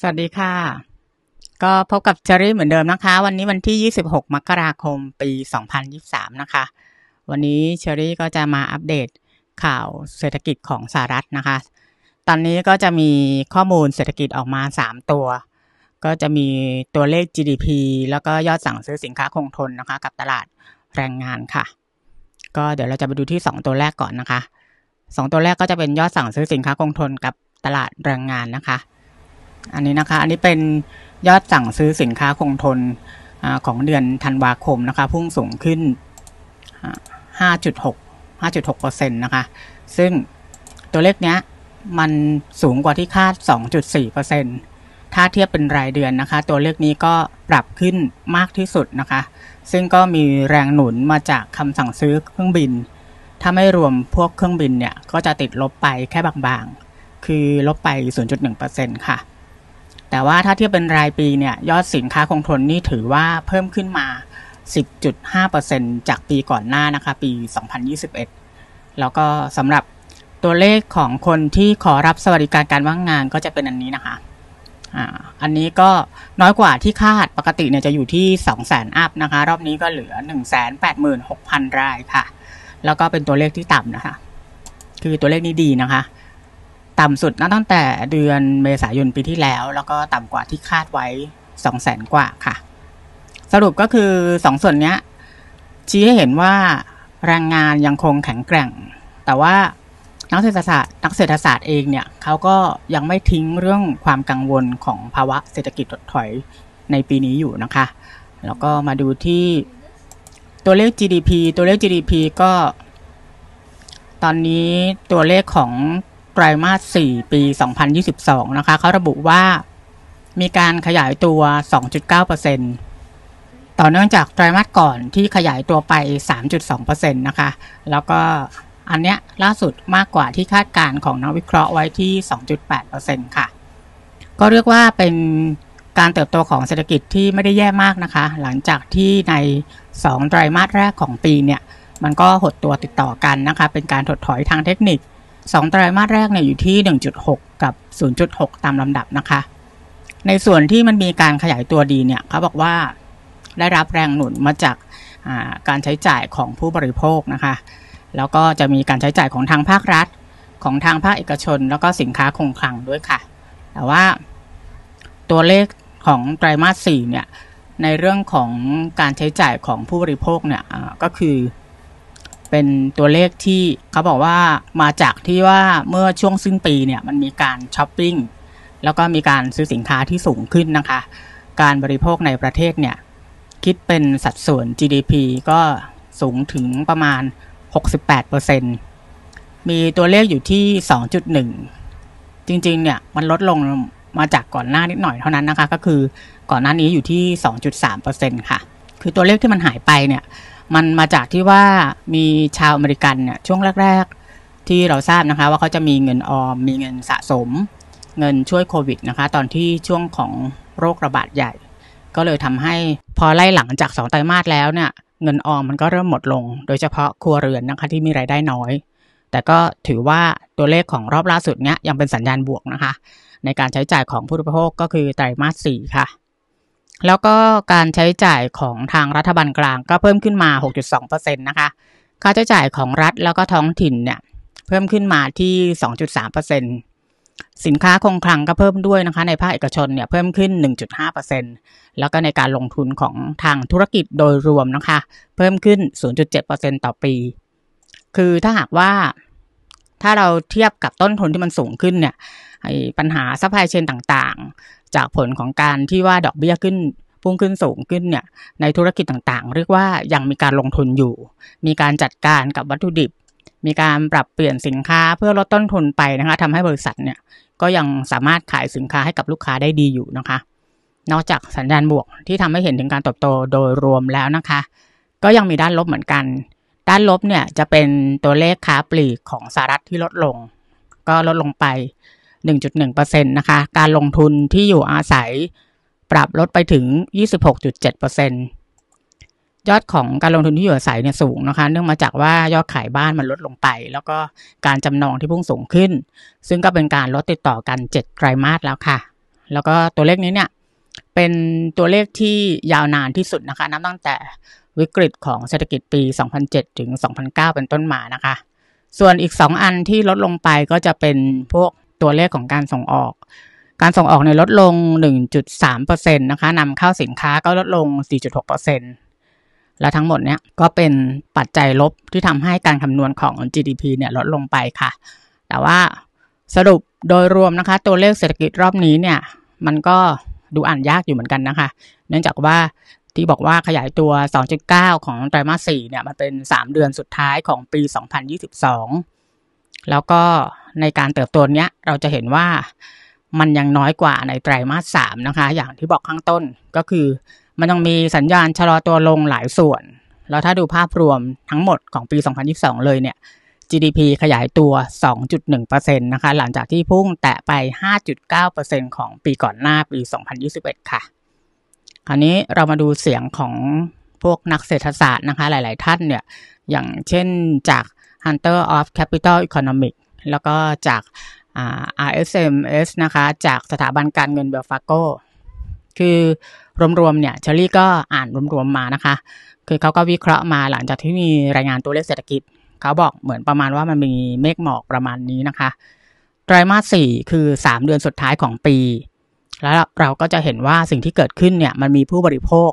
สวัสดีค่ะ ก็พบกับเชอรี่เหมือนเดิมนะคะ วันนี้วันที่ 26 มกราคมปี 2023 นะคะ วันนี้เชอรี่ก็จะมาอัปเดตข่าวเศรษฐกิจของสหรัฐนะคะ ตอนนี้ก็จะมีข้อมูลเศรษฐกิจออกมา 3 ตัว ก็จะมีตัวเลข GDP แล้วก็ยอดสั่งซื้อสินค้าคงทนนะคะ กับตลาดแรงงานค่ะ ก็เดี๋ยวเราจะไปดูที่ 2 ตัวแรกก่อนนะคะสองตัวแรกก็จะเป็นยอดสั่งซื้อสินค้าคงทนกับตลาดแรงงานนะคะ อันนี้นะคะอันนี้เป็นยอดสั่งซื้อสินค้าคงทนอของเดือนธันวาคมนะคะพุ่งสูงขึ้น 5.6 5.6%นะคะซึ่งตัวเลขเนี้ยมันสูงกว่าที่คาด 2.4%ถ้าเทียบเป็นรายเดือนนะคะตัวเลขนี้ก็ปรับขึ้นมากที่สุดนะคะซึ่งก็มีแรงหนุนมาจากคำสั่งซื้อเครื่องบินถ้าไม่รวมพวกเครื่องบินเนี่ย ก็จะติดลบไปแค่บางๆ คือลบไป 0.1%ค่ะ แต่ว่าถ้าเทียบเป็นรายปีเนี่ย ยอดสินค้าคงทนนี่ถือว่าเพิ่มขึ้นมา 10.5%จากปีก่อนหน้านะคะ ปี 2021 แล้วก็สำหรับตัวเลขของคนที่ขอรับสวัสดิการการว่างงานก็จะเป็นอันนี้นะคะ อันนี้ก็น้อยกว่าที่คาดปกติเนี่ยจะอยู่ที่ 2 0 0 0 0 0อัพนะคะรอบนี้ก็เหลือ 186,000 รายค่ะแล้วก็เป็นตัวเลขที่ต่ำนะคะ คือตัวเลขนี้ดีนะคะ ต่ำสุดนะตั้งแต่เดือนเมษายนปีที่แล้ว แล้วก็ต่ำกว่าที่คาดไว้2องแสนกว่าค่ะ สรุปก็คือ 2 ส่วนนี้ ชี้ให้เห็นว่าแรงงานยังคงแข็งแกร่ง แต่ว่านักเศรษฐศาสตร์นักเศรษฐศาสตร์เองเนี่ย เขาก็ยังไม่ทิ้งเรื่องความกังวลของภาวะเศรษฐกิจถดถอยในปีนี้อยู่นะคะ แล้วก็มาดูที่ตัวเลข GDP ตัวเลข GDP ก็ตอนนี้ตัวเลขของไตรมาส 4 ปี 2022 นะคะเขาระบุว่ามีการขยายตัว 2.9%ต่อเนื่องจากไตรมาสก่อนที่ขยายตัวไป 3.2%นะคะ แล้วก็อันเนี้ยล่าสุดมากกว่าที่คาดการณ์ของนักวิเคราะห์ไว้ที่ 2.8%ค่ะ ก็เรียกว่าเป็นการเติบโตของเศรษฐกิจที่ไม่ได้แย่มากนะคะ หลังจากที่ใน 2 ไตรมาสแรกของปีเนี่ยมันก็หดตัวติดต่อกันนะคะเป็นการถดถอยทางเทคนิค2ไตรมาสแรกเนี่ยอยู่ที่ 1.6 กับ 0.6 ตามลำดับนะคะ ในส่วนที่มันมีการขยายตัวดีเนี่ยเขาบอกว่าได้รับแรงหนุนมาจากาการใช้จ่ายของผู้บริโภคนะคะแล้วก็จะมีการใช้จ่ายของทางภาครัฐของทางภาคเอกชน แล้วก็สินค้าคงคลังด้วยค่ะ แต่ว่าตัวเลขของไตรมาสสี่เนี่ย ในเรื่องของการใช้จ่ายของผู้บริโภคเนี่ยก็คือเป็นตัวเลขที่เขาบอกว่ามาจากที่ว่าเมื่อช่วงสิ้นปีเนี่ย มันมีการช้อปปิ้ง แล้วก็มีการซื้อสินค้าที่สูงขึ้นนะคะ การบริโภคในประเทศเนี่ย คิดเป็นสัดส่วน GDP ก็สูงถึงประมาณ 68%มีตัวเลขอยู่ที่ 2.1 จริงๆ เนี่ย มันลดลงมาจากก่อนหน้านิดหน่อยเท่านั้นนะคะ ก็คือก่อนหน้านี้อยู่ที่2.3%ค่ะ คือตัวเลขที่มันหายไปเนี่ย มันมาจากที่ว่ามีชาวอเมริกันเนี่ยช่วงแรก ๆ ที่เราทราบนะคะ ว่าเขาจะมีเงินออมมีเงินสะสม เงินช่วยโควิดนะคะ ตอนที่ช่วงของโรคระบาดใหญ่ ก็เลยทำให้พอไล่หลังจาก2ไตรมาสแล้วเนี่ยเงินออมมันก็เริ่มหมดลงโดยเฉพาะครัวเรือนนะคะ ที่มีรายได้น้อยแต่ก็ถือว่าตัวเลขของรอบล่าสุดเนี้ยยังเป็นสัญญาณบวกนะคะในการใช้จ่ายของผู้บริโภคก็คือไตรมาส4ค่ะแล้วก็การใช้จ่ายของทางรัฐบาลกลางก็เพิ่มขึ้นมา 6.2%นะคะค่าใช้จ่ายของรัฐแล้วก็ท้องถิ่นเนี่ยเพิ่มขึ้นมาที่ 2.3%สินค้าคงคลังก็เพิ่มด้วยนะคะ ในภาคเอกชนเนี่ยเพิ่มขึ้น 1.5%แล้วก็ในการลงทุนของทางธุรกิจโดยรวมนะคะ เพิ่มขึ้น 0.7%ต่อปี คือถ้าหากว่าถ้าเราเทียบกับต้นทุนที่มันสูงขึ้นเนี่ย ปัญหาซัพพลายเชนต่างๆ จากผลของการที่ว่าดอกเบี้ยขึ้นพุ่งขึ้นสูงขึ้นเนี่ย ในธุรกิจต่างๆ เรียกว่ายังมีการลงทุนอยู่ มีการจัดการกับวัตถุดิบ มีการปรับเปลี่ยนสินค้าเพื่อลดต้นทุนไปนะคะทำให้บริษัทเนี่ยก็ยังสามารถขายสินค้าให้กับลูกค้าได้ดีอยู่นะคะ นอกจากสัญญาณบวกที่ทำให้เห็นถึงการเติบโตโดยรวมแล้วนะคะ ก็ยังมีด้านลบเหมือนกันด้านลบเนี่ยจะเป็นตัวเลขค้าปลีกของสหรัฐที่ลดลง ก็ลดลงไป 1.1%นะคะ การลงทุนที่อยู่อาศัยปรับลดไปถึง 26.7%ยอดของการลงทุนที่อยู่อาศัยเนี่ยสูงนะคะ เนื่องมาจากว่ายอดขายบ้านมันลดลงไป แล้วก็การจำนองที่พุ่งสูงขึ้น ซึ่งก็เป็นการลดติดต่อกัน7ไตรมาสแล้วค่ะ แล้วก็ตัวเลขนี้เนี่ยเป็นตัวเลขที่ยาวนานที่สุดนะคะนับตั้งแต่วิกฤตของเศรษฐกิจปี 2007 ถึง 2009 เป็นต้นมานะคะ ส่วนอีก 2 อันที่ลดลงไปก็จะเป็นพวกตัวเลขของการส่งออก การส่งออกในลดลง 1.3%นะคะนำเข้าสินค้าก็ลดลง 4.6%และทั้งหมดเนี้ยก็เป็นปัจจัยลบที่ทำให้การคำนวณของ GDP เนี่ยลดลงไปค่ะ แต่ว่าสรุปโดยรวมนะคะ ตัวเลขเศรษฐกิจรอบนี้เนี่ย มันก็ดูอ่านยากอยู่เหมือนกันนะคะ เนื่องจากว่าที่บอกว่าขยายตัว2.9ของไตรมาส 4 เนี่ยมันเป็น 3 เดือนสุดท้ายของปี 2022 แล้วก็ในการเติบโตเนี้ยเราจะเห็นว่ามันยังน้อยกว่าในไตรมาส 3 นะคะ อย่างที่บอกข้างต้นก็คือมันยังมีสัญญาณชะลอตัวลงหลายส่วน แล้วถ้าดูภาพรวมทั้งหมดของปี 2022 เลยเนี่ย GDP ขยายตัว 2.1%นะคะ หลังจากที่พุ่งแตะไป 5.9%ของปีก่อนหน้าปี 2021 ค่ะ คราวนี้เรามาดูเสียงของพวกนักเศรษฐศาสตร์นะคะ หลาย ๆ ท่านเนี่ย อย่างเช่นจาก Hunter of Capital Economic แล้วก็จาก RSMS นะคะ จากสถาบันการเงินเบลฟาโกคือรวมๆเนี่ยเชอรี่ก็อ่านรวม ๆ มานะคะ คือเขาก็วิเคราะห์มาหลังจากที่มีรายงานตัวเลขเศรษฐกิจเขาบอกเหมือนประมาณว่ามันมีเมฆหมอกประมาณนี้นะคะ ไตรมาสสี่คือ 3เดือนสุดท้ายของปี แล้วเราก็จะเห็นว่าสิ่งที่เกิดขึ้นเนี่ย มันมีผู้บริโภค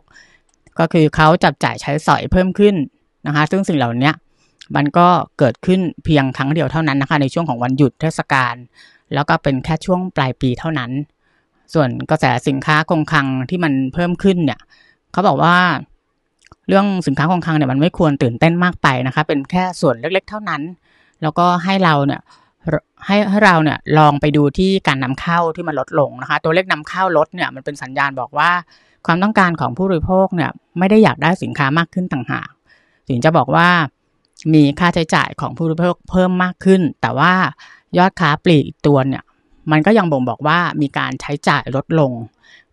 ก็คือเขาจับจ่ายใช้สอยเพิ่มขึ้นนะคะซึ่งสิ่งเหล่านี้มันก็เกิดขึ้นเพียงครั้งเดียวเท่านั้นนะคะ ในช่วงของวันหยุดเทศกาลแล้วก็เป็นแค่ช่วงปลายปีเท่านั้น ส่วนกระแสสินค้าคงคลังที่มันเพิ่มขึ้นเนี่ยเขาบอกว่าเรื่องสินค้าคงคลังเนี่ยมันไม่ควรตื่นเต้นมากไปนะคะ เป็นแค่ส่วนเล็กๆ เท่านั้น แล้วก็ให้เราเนี่ย ให้ให้เราเนี่ยลองไปดูที่การนำเข้าที่มันลดลงนะคะ ตัวเลขนำเข้าลดเนี่ยมันเป็นสัญญาณบอกว่า ความต้องการของผู้บริโภคเนี่ยไม่ได้อยากได้สินค้ามากขึ้นต่างหากถึงจะบอกว่ามีค่าใช้จ่ายของผู้บริโภคเพิ่มมากขึ้น แต่ว่ายอดค้าปลีกตัวเนี่ยมันก็ยังบ่งบอกว่ามีการใช้จ่ายลดลง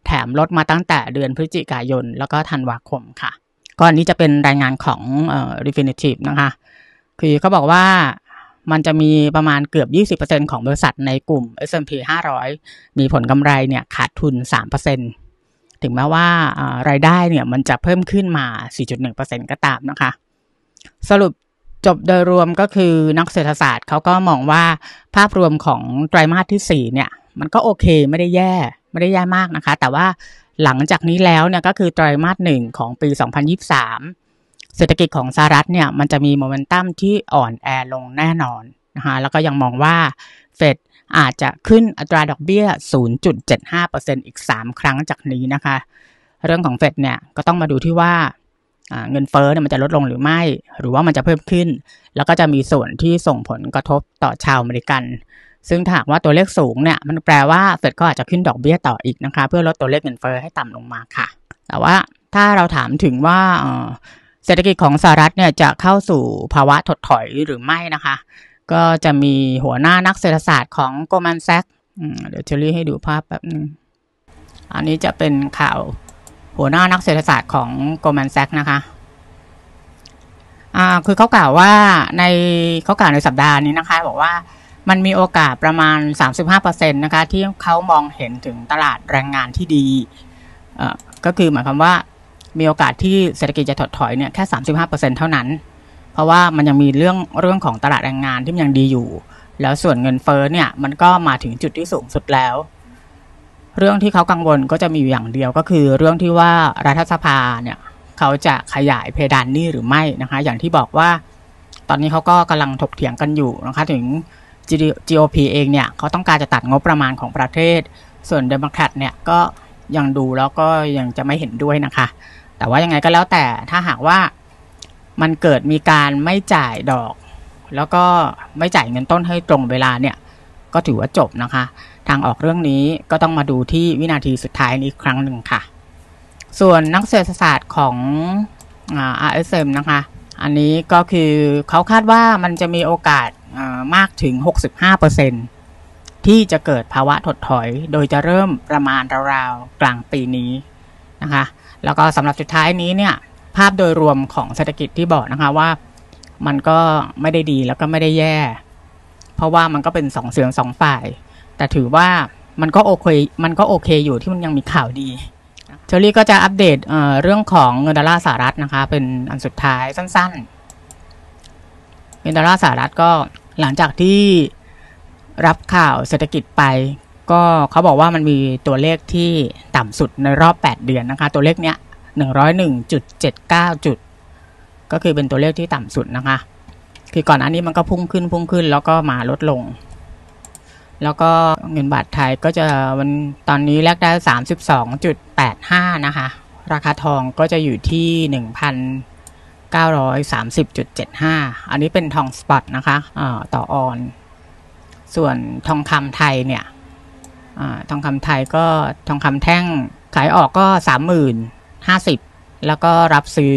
แถมลดมาตั้งแต่เดือนพฤศจิกายน แล้วก็ธันวาคมค่ะก็อันนี้จะเป็นรายงานของเอ่อ e f i n i t i v นะคะ คือเขาบอกว่ามันจะมีประมาณเกือบ 20%ของบริษัทในกลุ่ม S&P 500 มีผลกำไรเนี่ยขาดทุน 3%ถึงแม้ว่ารายได้เนี่ยมันจะเพิ่มขึ้นมา 4.1%ก็ตามนะคะ สรุปจบโดยรวมก็คือนักเศรษฐศาสตร์เขาก็มองว่าภาพรวมของไตรมาสที่4เนี่ย มันก็โอเคไม่ได้แย่ไม่ได้แย่มากนะคะแต่ว่าหลังจากนี้แล้วเนี่ยก็คือไตรมาสหนึ่งของปี 2023 เศรษฐกิจของสหรัฐเนี่ยมันจะมีโมเมนตัมที่อ่อนแอลงแน่นอนนะคะแล้วก็ยังมองว่าเฟดอาจจะขึ้นอัตราดอกเบี้ย 0.75%อีก 3 ครั้งจากนี้นะคะ เรื่องของเฟดเนี่ยก็ต้องมาดูที่ว่าเงินเฟ้อเนี่ยมันจะลดลงหรือไม่ หรือว่ามันจะเพิ่มขึ้น แล้วก็จะมีส่วนที่ส่งผลกระทบต่อชาวอเมริกันซึ่งถากว่าตัวเลขสูงเนี่ยมันแปลว่าเฟดก็อาจจะขึ้นดอกเบี้ยต่ออีกนะคะ เพื่อลดตัวเลขเงินเฟ้อให้ต่ำลงมาค่ะ แต่ว่าถ้าเราถามถึงว่าเศรษฐกิจของสหรัฐเนี่ยจะเข้าสู่ภาวะถดถอยหรือไม่นะคะ ก็จะมีหัวหน้านักเศรษฐศาสตร์ของโกลแมนแซกเดี๋ยวเชอรี่ให้ดูภาพแบบนึงอันนี้จะเป็นข่าวหัวหน้านักเศรษฐศาสตร์ของโกลแมนแซกนะคะอ่าคือเขากล่าวว่า ในเขากล่าวในสัปดาห์นี้นะคะบอกว่ามันมีโอกาสประมาณ 35%นะคะ ที่เขามองเห็นถึงตลาดแรงงานที่ดีก็คือหมายความว่ามีโอกาสที่เศรษฐกิจจะถดถอยเนี่ยแค่35%เท่านั้น เพราะว่ามันยังมีเรื่องเรื่องของตลาดแรงงานที่มันยังดีอยู่ แล้วส่วนเงินเฟ้อเนี่ยมันก็มาถึงจุดที่สูงสุดแล้ว เรื่องที่เขากังวลก็จะมีอย่อย่างเดียวก็คือ เรื่องที่ว่ารัฐสภาเนี่ยเขาจะขยายเพดานหนี้หรือไม่นะคะ อย่างที่บอกว่าตอนนี้เขาก็กำลังถกเถียงกันอยู่นะคะถึง GOP เองเนี่ยเขาต้องการจะตัดงบประมาณของประเทศส่วนเดโมแครตเนี่ยก็ยังดูแล้วก็ยังจะไม่เห็นด้วยนะคะ แต่ว่ายังไงก็แล้วแต่ถ้าหากว่ามันเกิดมีการไม่จ่ายดอก แล้วก็ไม่จ่ายเงินต้นให้ตรงเวลาเนี่ยก็ถือว่าจบนะคะทางออกเรื่องนี้ก็ต้องมาดูที่วินาทีสุดท้ายนี้ครั้งหนึ่งค่ะ ส่วนนักเศรษฐศาสตร์ของอา RSM นะคะอันนี้ก็คือเขาคาดว่ามันจะมีโอกาสมากถึง 65%ที่จะเกิดภาวะถดถอย โดยจะเริ่มประมาณราวๆ กลางปีนี้นะคะ แล้วก็สำหรับสุดท้ายนี้เนี่ย ภาพโดยรวมของเศรษฐกิจที่บอกนะคะว่ามันก็ไม่ได้ดีแล้วก็ไม่ได้แย่ เพราะว่ามันก็เป็นสองเสียงสองฝ่าย แต่ถือว่ามันก็โอเค มันก็โอเคอยู่ที่มันยังมีข่าวดีเชอรี่ก็จะอัปเดตเเรื่องของเงินดอลลาร์สหรัฐนะคะ เป็นอันสุดท้ายสั้น ๆ เงินดอลลาร์สหรัฐก็หลังจากที่รับข่าวเศรษฐกิจไปก็เขาบอกว่ามันมีตัวเลขที่ต่ำสุดในรอบ 8 เดือนนะคะ ตัวเลขเนี้ย101.79จุดก็คือเป็นตัวเลขที่ต่ำสุดนะคะคือก่อนอันนี้มันก็พุ่งขึ้นพุ่งขึ้นแล้วก็มาลดลง แล้วก็เงินบาทไทยก็จะวันตอนนี้แลกได้ 32.85 นะคะ ราคาทองก็จะอยู่ที่ 1,000 930.75 อันนี้เป็นทองสปอตนะคะต่อออน ส่วนทองคำไทยเนี่ยอทองคำไทยก็ทองคำแท่งขายออกก็30,050 แล้วก็รับซื้อ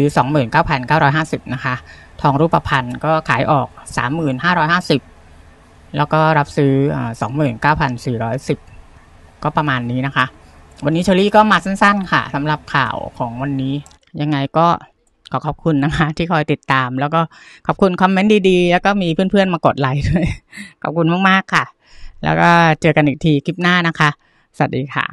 29,950นะคะ ทองรูปพรรณก็ขายออก3,550แล้วก็รับซื้อ29,410ก็ประมาณนี้นะคะ วันนี้เชอรี่ก็มาสั้นๆค่ะสำหรับข่าวของวันนี้ยังไงก็ขอขอบคุณนะคะ ที่คอยติดตาม แล้วก็ขอบคุณคอมเมนต์ดีๆ แล้วก็มีเพื่อนๆมากดไลค์ด้วย ขอบคุณมากๆค่ะ แล้วก็เจอกันอีกทีคลิปหน้านะคะ สวัสดีค่ะ